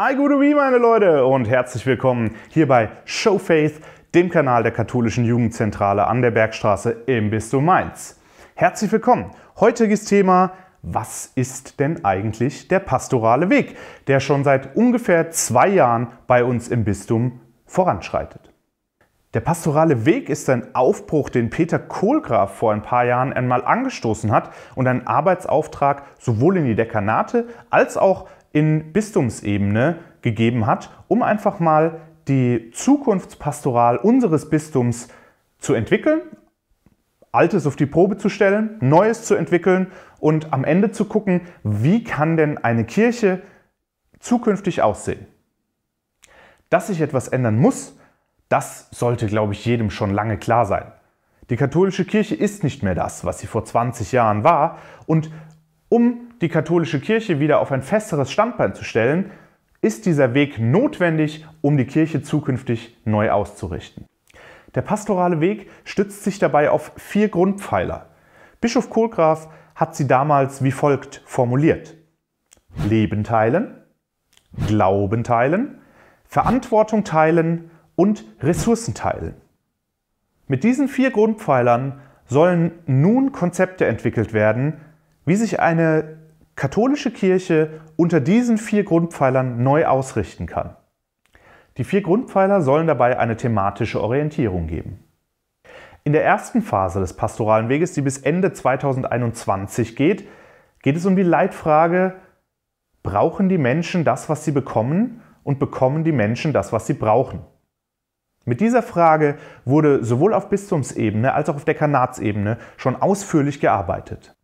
Hi, gute Wie, meine Leute, und herzlich willkommen hier bei Show Faith, dem Kanal der katholischen Jugendzentrale an der Bergstraße im Bistum Mainz. Herzlich willkommen. Heutiges Thema: Was ist denn eigentlich der pastorale Weg, der schon seit ungefähr zwei Jahren bei uns im Bistum voranschreitet? Der pastorale Weg ist ein Aufbruch, den Peter Kohlgraf vor ein paar Jahren einmal angestoßen hat und ein Arbeitsauftrag sowohl in die Dekanate als auch in Bistumsebene gegeben hat, um einfach mal die Zukunftspastoral unseres Bistums zu entwickeln, Altes auf die Probe zu stellen, Neues zu entwickeln und am Ende zu gucken, wie kann denn eine Kirche zukünftig aussehen. Dass sich etwas ändern muss, das sollte, glaube ich, jedem schon lange klar sein. Die katholische Kirche ist nicht mehr das, was sie vor 20 Jahren war und um die katholische Kirche wieder auf ein festeres Standbein zu stellen, ist dieser Weg notwendig, um die Kirche zukünftig neu auszurichten. Der pastorale Weg stützt sich dabei auf vier Grundpfeiler. Bischof Kohlgraf hat sie damals wie folgt formuliert. Leben teilen, Glauben teilen, Verantwortung teilen und Ressourcen teilen. Mit diesen vier Grundpfeilern sollen nun Konzepte entwickelt werden, wie sich eine katholische Kirche unter diesen vier Grundpfeilern neu ausrichten kann. Die vier Grundpfeiler sollen dabei eine thematische Orientierung geben. In der ersten Phase des pastoralen Weges, die bis Ende 2021 geht, geht es um die Leitfrage, brauchen die Menschen das, was sie bekommen und bekommen die Menschen das, was sie brauchen? Mit dieser Frage wurde sowohl auf Bistumsebene als auch auf Dekanatsebene schon ausführlich gearbeitet.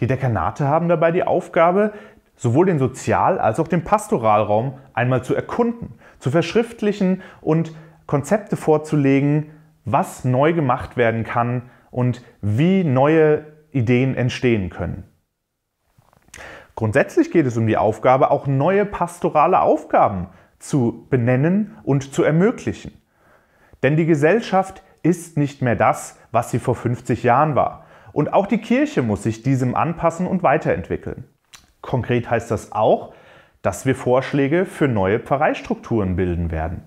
Die Dekanate haben dabei die Aufgabe, sowohl den Sozial- als auch den Pastoralraum einmal zu erkunden, zu verschriftlichen und Konzepte vorzulegen, was neu gemacht werden kann und wie neue Ideen entstehen können. Grundsätzlich geht es um die Aufgabe, auch neue pastorale Aufgaben zu benennen und zu ermöglichen. Denn die Gesellschaft ist nicht mehr das, was sie vor 50 Jahren war. Und auch die Kirche muss sich diesem anpassen und weiterentwickeln. Konkret heißt das auch, dass wir Vorschläge für neue Pfarreistrukturen bilden werden.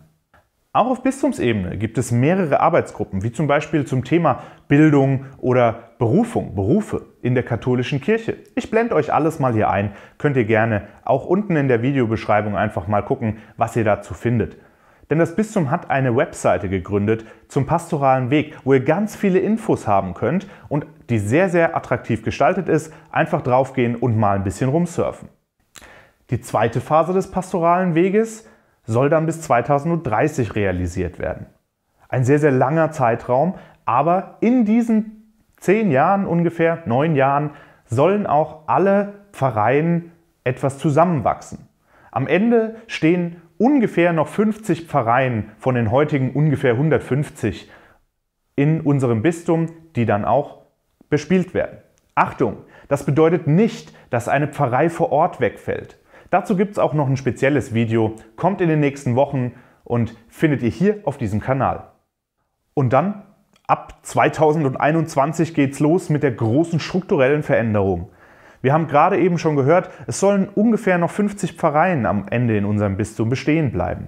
Auch auf Bistumsebene gibt es mehrere Arbeitsgruppen, wie zum Beispiel zum Thema Bildung oder Berufung, Berufe in der katholischen Kirche. Ich blende euch alles mal hier ein, könnt ihr gerne auch unten in der Videobeschreibung einfach mal gucken, was ihr dazu findet. Denn das Bistum hat eine Webseite gegründet zum pastoralen Weg, wo ihr ganz viele Infos haben könnt und die sehr, sehr attraktiv gestaltet ist. Einfach draufgehen und mal ein bisschen rumsurfen. Die zweite Phase des pastoralen Weges soll dann bis 2030 realisiert werden. Ein sehr, sehr langer Zeitraum, aber in diesen zehn Jahren ungefähr, neun Jahren, sollen auch alle Pfarreien etwas zusammenwachsen. Am Ende stehen ungefähr noch 50 Pfarreien von den heutigen ungefähr 150 in unserem Bistum, die dann auch bespielt werden. Achtung, das bedeutet nicht, dass eine Pfarrei vor Ort wegfällt. Dazu gibt es auch noch ein spezielles Video, kommt in den nächsten Wochen und findet ihr hier auf diesem Kanal. Und dann, ab 2021 geht's los mit der großen strukturellen Veränderung. Wir haben gerade eben schon gehört, es sollen ungefähr noch 50 Pfarreien am Ende in unserem Bistum bestehen bleiben.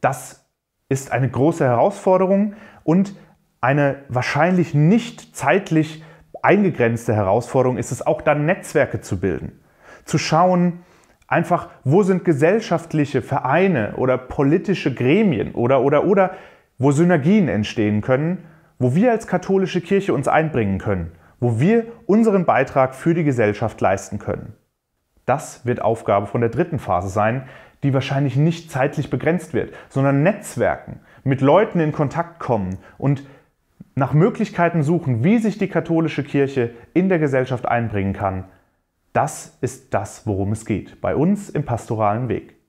Das ist eine große Herausforderung und eine wahrscheinlich nicht zeitlich eingegrenzte Herausforderung ist es auch dann, Netzwerke zu bilden. Zu schauen, einfach, wo sind gesellschaftliche Vereine oder politische Gremien oder, oder, oder, wo Synergien entstehen können, wo wir als katholische Kirche uns einbringen können wo wir unseren Beitrag für die Gesellschaft leisten können. Das wird Aufgabe von der dritten Phase sein, die wahrscheinlich nicht zeitlich begrenzt wird, sondern Netzwerken, mit Leuten in Kontakt kommen und nach Möglichkeiten suchen, wie sich die katholische Kirche in der Gesellschaft einbringen kann. Das ist das, worum es geht, bei uns im pastoralen Weg.